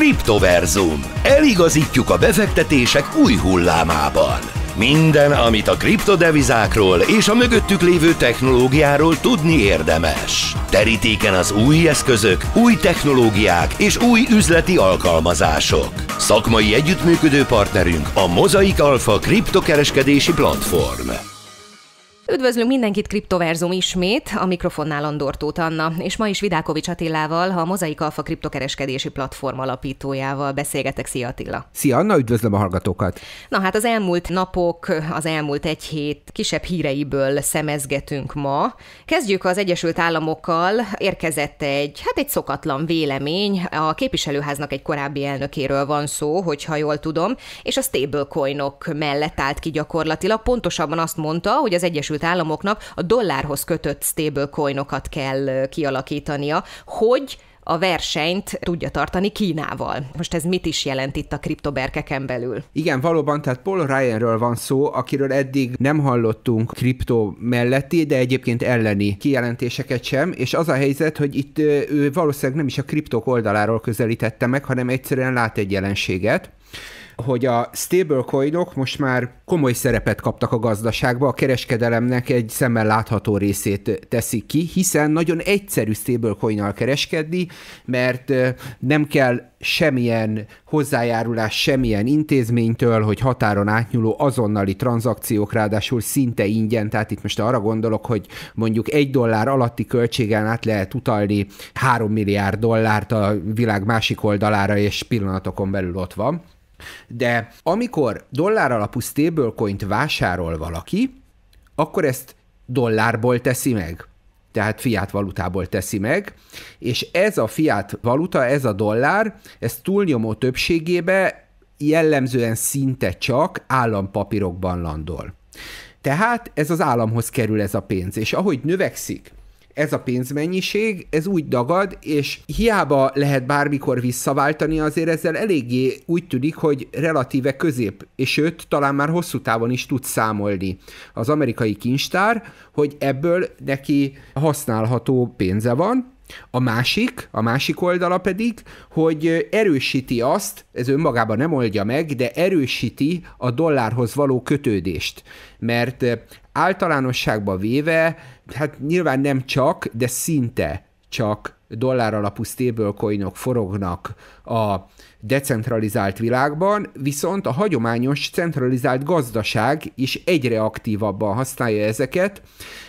Kriptoverzum. Eligazítjuk a befektetések új hullámában. Minden, amit a kriptodevizákról és a mögöttük lévő technológiáról tudni érdemes. Terítéken az új eszközök, új technológiák és új üzleti alkalmazások. Szakmai együttműködő partnerünk a Mozaik Alpha kriptokereskedési platform. Üdvözlünk mindenkit Kriptoverzum ismét, a mikrofonnál Andor Tóth Anna, és ma is Vidákovics Attilával, a Mozaik Alfa kriptokereskedési platform alapítójával beszélgetek. Szia Attila! Szia Anna, üdvözlöm a hallgatókat! Na hát az elmúlt napok, az elmúlt egy hét kisebb híreiből szemezgetünk ma. Kezdjük az Egyesült Államokkal. Érkezett egy, hát egy szokatlan vélemény. A képviselőháznak egy korábbi elnökéről van szó, hogyha jól tudom, és a stablecoinok mellett állt ki gyakorlatilag. Pontosabban azt mondta, hogy az Egyesült Egyesült Államoknak a dollárhoz kötött stablecoinokat kell kialakítania, hogy a versenyt tudja tartani Kínával. Most ez mit is jelent itt a kriptoberkeken belül? Igen, valóban, tehát Paul Ryanről van szó, akiről eddig nem hallottunk kriptó melletti, de egyébként elleni kijelentéseket sem, és az a helyzet, hogy itt ő valószínűleg nem is a kriptok oldaláról közelítette meg, hanem egyszerűen lát egy jelenséget, hogy a stablecoinok most már komoly szerepet kaptak a gazdaságba, a kereskedelemnek egy szemmel látható részét teszik ki, hiszen nagyon egyszerű stablecoinnal kereskedni, mert nem kell semmilyen hozzájárulás semmilyen intézménytől, hogy határon átnyúló azonnali tranzakciók ráadásul szinte ingyen, tehát itt most arra gondolok, hogy mondjuk egy dollár alatti költségen át lehet utalni három milliárd dollárt a világ másik oldalára, és pillanatokon belül ott van. De amikor dollár alapú stablecoint vásárol valaki, akkor ezt dollárból teszi meg tehát fiat valutából teszi meg, és ez a fiat valuta, ez a dollár, ez túlnyomó többségébe jellemzően szinte csak állampapírokban landol. Tehát ez az államhoz kerül ez a pénz, és ahogy növekszik ez a pénzmennyiség, ez úgy dagad, és hiába lehet bármikor visszaváltani, azért ezzel eléggé úgy tűnik, hogy relatíve közép, és őt talán már hosszú távon is tud számolni az amerikai kincstár, hogy ebből neki használható pénze van, a másik, a másik oldala pedig, hogy erősíti azt, ez önmagában nem oldja meg, de erősíti a dollárhoz való kötődést. Mert eh, általánosságban véve, hát nyilván nem csak, de szinte csak dollár alapú stablecoinok forognak a decentralizált világban, viszont a hagyományos centralizált gazdaság is egyre aktívabban használja ezeket.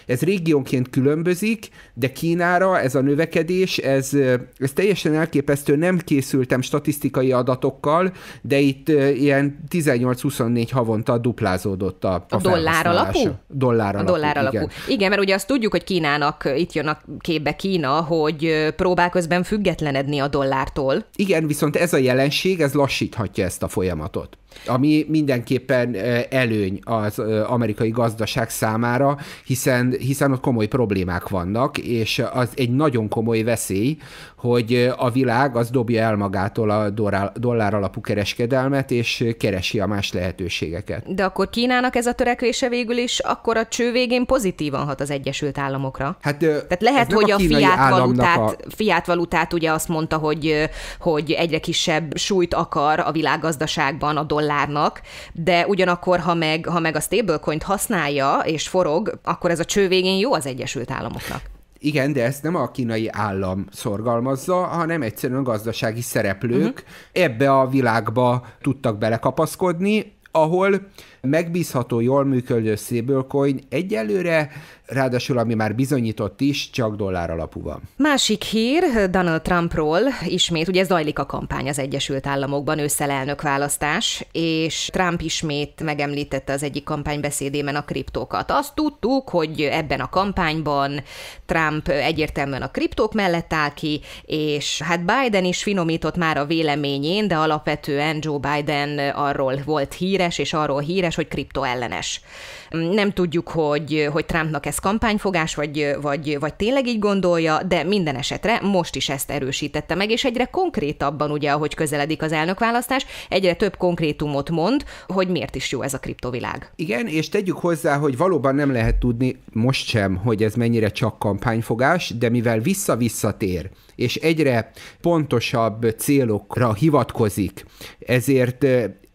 Ez régiónként különbözik, de Kínára ez a növekedés, ez, ez teljesen elképesztő, nem készültem statisztikai adatokkal, de itt ilyen 18-24 havonta duplázódott a, a, a dollár alapú? Dollár alapú, a dollár alapú. Igen. igen, mert ugye azt tudjuk, hogy Kínának, itt jön a képbe Kína, hogy próbál közben függetlenedni a dollártól. Igen, viszont ez a jelenség, ez lassíthatja ezt a folyamatot ami mindenképpen előny az amerikai gazdaság számára, hiszen, hiszen ott komoly problémák vannak, és az egy nagyon komoly veszély, hogy a világ az dobja el magától a dollár, alapú kereskedelmet, és keresi a más lehetőségeket. De akkor Kínának ez a törekvése végül is akkor a cső végén pozitívan hat az Egyesült Államokra? Hát, Tehát lehet, hogy a, a fiát, valutát, a fiát valutát ugye azt mondta, hogy, hogy egyre kisebb súlyt akar a világgazdaságban a dollár dollárnak, de ugyanakkor, ha meg, ha meg a stablecoint használja és forog, akkor ez a cső végén jó az Egyesült Államoknak. Igen, de ezt nem a kínai állam szorgalmazza, hanem egyszerűen gazdasági szereplők uh-huh. ebbe a világba tudtak belekapaszkodni, ahol megbízható, jól működő stablecoin egyelőre ráadásul ami már bizonyított is, csak dollár alapú van. Másik hír Donald Trumpról ismét, ugye zajlik a kampány az Egyesült Államokban, ősszel választás, és Trump ismét megemlítette az egyik kampánybeszédében a kriptókat. Azt tudtuk, hogy ebben a kampányban Trump egyértelműen a kriptók mellett áll ki, és hát Biden is finomított már a véleményén, de alapvetően Joe Biden arról volt híres, és arról híres, hogy kriptoellenes. Nem tudjuk, hogy, hogy Trumpnak ez kampányfogás, vagy, vagy, vagy tényleg így gondolja, de minden esetre most is ezt erősítette meg, és egyre konkrétabban, ugye, ahogy közeledik az elnökválasztás, egyre több konkrétumot mond, hogy miért is jó ez a kriptovilág. Igen, és tegyük hozzá, hogy valóban nem lehet tudni most sem, hogy ez mennyire csak kampányfogás, de mivel vissza-visszatér, és egyre pontosabb célokra hivatkozik, ezért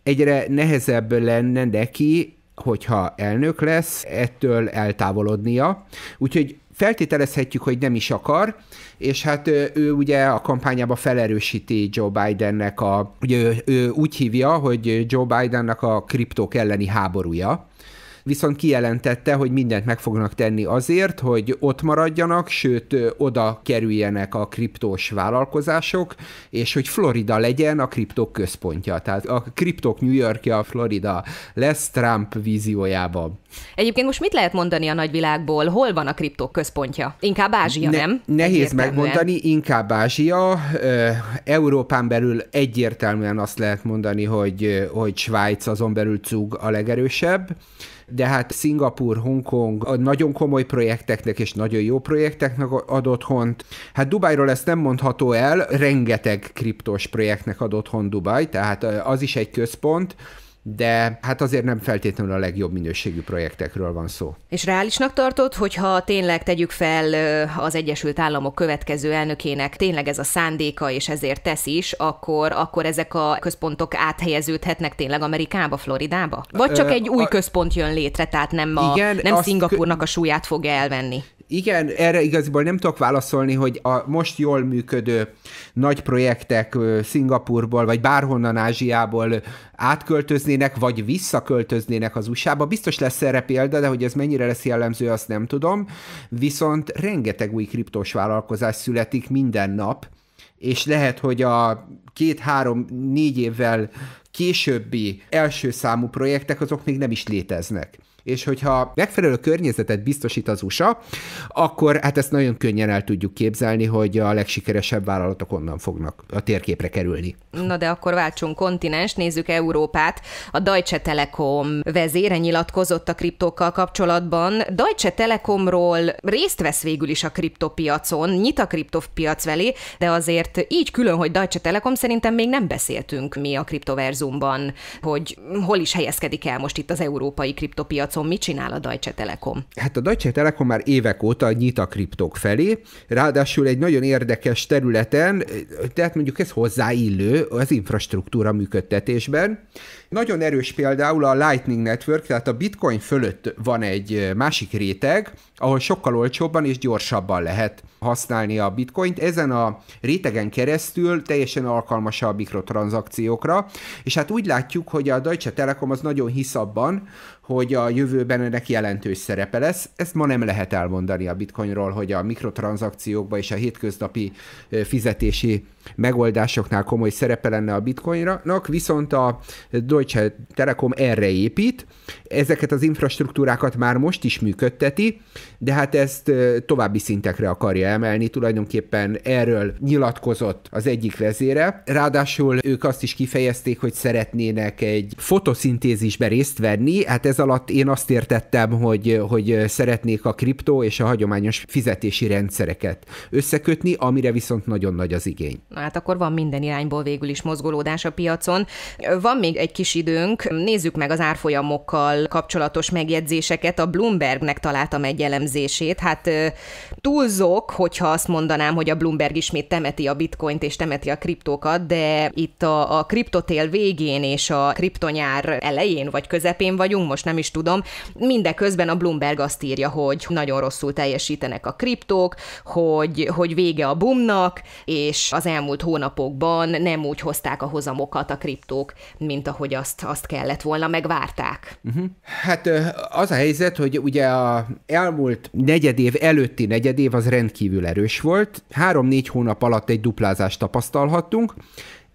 egyre nehezebb lenne neki hogyha elnök lesz, ettől eltávolodnia. Úgyhogy feltételezhetjük, hogy nem is akar, és hát ő, ugye a kampányába felerősíti Joe Bidennek a, ugye ő, ő úgy hívja, hogy Joe Bidennek a kriptók elleni háborúja, viszont kijelentette, hogy mindent meg fognak tenni azért, hogy ott maradjanak, sőt, oda kerüljenek a kriptós vállalkozások, és hogy Florida legyen a kriptok központja. Tehát a kriptok New Yorkja a Florida lesz Trump víziójában. Egyébként most mit lehet mondani a nagyvilágból? Hol van a kriptok központja? Inkább Ázsia, ne, nem? Nehéz megmondani, inkább Ázsia. Európán belül egyértelműen azt lehet mondani, hogy, hogy Svájc azon belül cúg a legerősebb de hát Szingapur, Hongkong a nagyon komoly projekteknek és nagyon jó projekteknek ad otthont. Hát Dubajról ezt nem mondható el, rengeteg kriptos projektnek ad otthon Dubaj, tehát az is egy központ, de hát azért nem feltétlenül a legjobb minőségű projektekről van szó. És reálisnak tartod, hogyha tényleg tegyük fel az Egyesült Államok következő elnökének tényleg ez a szándéka, és ezért tesz is, akkor, akkor ezek a központok áthelyeződhetnek tényleg Amerikába, Floridába? Vagy csak egy új központ jön létre, tehát nem, a, igen, nem Szingapurnak a súlyát fogja elvenni? igen, erre igaziból nem tudok válaszolni, hogy a most jól működő nagy projektek Szingapurból, vagy bárhonnan Ázsiából átköltöznének, vagy visszaköltöznének az USA-ba. Biztos lesz erre példa, de hogy ez mennyire lesz jellemző, azt nem tudom. Viszont rengeteg új kriptós vállalkozás születik minden nap, és lehet, hogy a két-három-négy évvel későbbi első számú projektek azok még nem is léteznek és hogyha megfelelő környezetet biztosít az USA, akkor hát ezt nagyon könnyen el tudjuk képzelni, hogy a legsikeresebb vállalatok onnan fognak a térképre kerülni. Na de akkor váltsunk kontinens, nézzük Európát. A Deutsche Telekom vezére nyilatkozott a kriptókkal kapcsolatban. Deutsche Telekomról részt vesz végül is a kriptopiacon, nyit a kriptopiac velé, de azért így külön, hogy Deutsche Telekom szerintem még nem beszéltünk mi a kriptoverzumban, hogy hol is helyezkedik el most itt az európai kriptopiac piacon mit csinál a Deutsche Telekom? Hát a Deutsche Telekom már évek óta nyit a kriptok felé, ráadásul egy nagyon érdekes területen, tehát mondjuk ez hozzáillő az infrastruktúra működtetésben, nagyon erős például a Lightning Network, tehát a bitcoin fölött van egy másik réteg, ahol sokkal olcsóbban és gyorsabban lehet használni a bitcoint. Ezen a rétegen keresztül teljesen alkalmas a mikrotranzakciókra, és hát úgy látjuk, hogy a Deutsche Telekom az nagyon hisz abban, hogy a jövőben ennek jelentős szerepe lesz. Ezt ma nem lehet elmondani a bitcoinról, hogy a mikrotranzakciókba és a hétköznapi fizetési megoldásoknál komoly szerepe lenne a bitcoinra, viszont a Deutsche Telekom erre épít, ezeket az infrastruktúrákat már most is működteti, de hát ezt további szintekre akarja emelni, tulajdonképpen erről nyilatkozott az egyik vezére. Ráadásul ők azt is kifejezték, hogy szeretnének egy fotoszintézisbe részt venni, hát ez alatt én azt értettem, hogy, hogy szeretnék a kriptó és a hagyományos fizetési rendszereket összekötni, amire viszont nagyon nagy az igény. Na hát akkor van minden irányból végül is mozgolódás a piacon. Van még egy kis időnk, nézzük meg az árfolyamokkal kapcsolatos megjegyzéseket. A Bloombergnek találtam egy elemzését. Hát túlzok, hogyha azt mondanám, hogy a Bloomberg ismét temeti a bitcoint és temeti a kriptókat, de itt a, a kriptotél végén és a kriptonyár elején vagy közepén vagyunk, most nem is tudom. Mindeközben a Bloomberg azt írja, hogy nagyon rosszul teljesítenek a kriptók, hogy, hogy vége a boomnak, és az elmúlt elmúlt hónapokban nem úgy hozták a hozamokat a kriptók, mint ahogy azt, azt kellett volna, megvárták. Uh-huh. Hát az a helyzet, hogy ugye a elmúlt negyedév előtti negyedév az rendkívül erős volt. Három-négy hónap alatt egy duplázást tapasztalhattunk,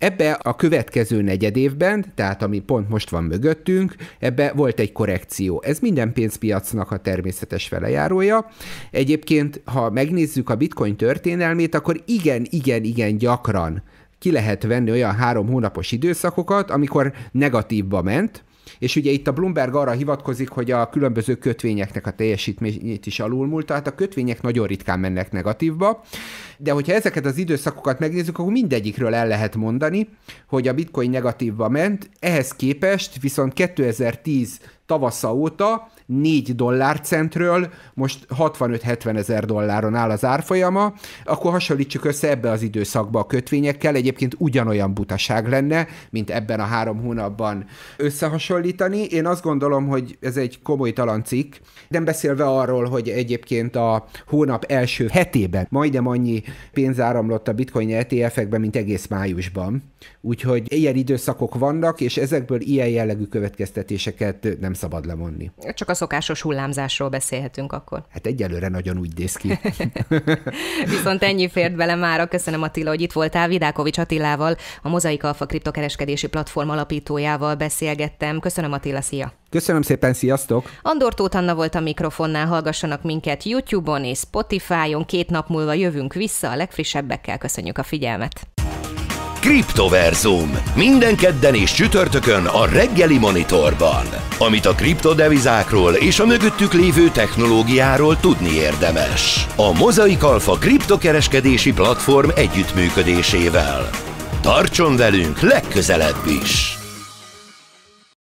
Ebbe a következő negyedévben, tehát ami pont most van mögöttünk, ebbe volt egy korrekció. Ez minden pénzpiacnak a természetes velejárója. Egyébként, ha megnézzük a bitcoin történelmét, akkor igen, igen, igen gyakran ki lehet venni olyan három hónapos időszakokat, amikor negatívba ment, és ugye itt a Bloomberg arra hivatkozik, hogy a különböző kötvényeknek a teljesítményét is alulmúlt, tehát a kötvények nagyon ritkán mennek negatívba, de hogyha ezeket az időszakokat megnézzük, akkor mindegyikről el lehet mondani, hogy a bitcoin negatívba ment, ehhez képest viszont 2010 tavasza óta 4 dollár centről, most 65-70 ezer dolláron áll az árfolyama, akkor hasonlítsuk össze ebbe az időszakba a kötvényekkel, egyébként ugyanolyan butaság lenne, mint ebben a három hónapban összehasonlítani. Én azt gondolom, hogy ez egy komoly talancik, nem beszélve arról, hogy egyébként a hónap első hetében majdnem annyi pénz áramlott a bitcoin ETF-ekbe, mint egész májusban. Úgyhogy ilyen időszakok vannak, és ezekből ilyen jellegű következtetéseket nem szabad levonni. Csak a szokásos hullámzásról beszélhetünk akkor. Hát egyelőre nagyon úgy néz ki. Viszont ennyi fért bele mára. Köszönöm Attila, hogy itt voltál. Vidákovics Attilával, a Mozaik Alfa kriptokereskedési platform alapítójával beszélgettem. Köszönöm Attila, szia! Köszönöm szépen, sziasztok! Andor Tóth Anna volt a mikrofonnál, hallgassanak minket YouTube-on és Spotify-on, két nap múlva jövünk vissza a legfrissebbekkel, köszönjük a figyelmet! Kriptoverzum. Minden kedden és csütörtökön a reggeli monitorban. Amit a kriptodevizákról és a mögöttük lévő technológiáról tudni érdemes. A Mozaik Alfa kriptokereskedési platform együttműködésével. Tartson velünk legközelebb is!